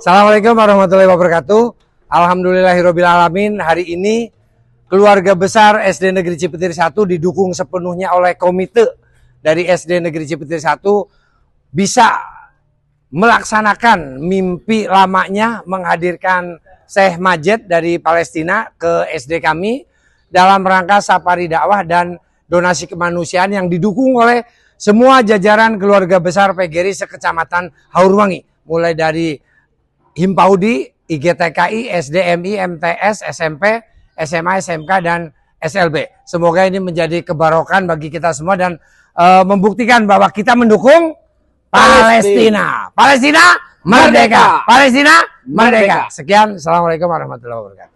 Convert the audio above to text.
Assalamualaikum warahmatullahi wabarakatuh. Alhamdulillahirobbilalamin. Hari ini keluarga besar SD Negeri Cipetir 1 didukung sepenuhnya oleh komite dari SD Negeri Cipetir 1 bisa melaksanakan mimpi lamanya menghadirkan Syekh Majed dari Palestina ke SD kami dalam rangka safari dakwah dan donasi kemanusiaan yang didukung oleh semua jajaran keluarga besar PGRI sekecamatan Haurwangi mulai dari Himpaudi, IGTKI, SDMI, MTS, SMP, SMA, SMK dan SLB. Semoga ini menjadi kebarokan bagi kita semua dan uh, membuktikan bahwa kita mendukung Palestina. Palestina, Palestina merdeka. Palestina merdeka. Sekian, assalamualaikum warahmatullahi wabarakatuh.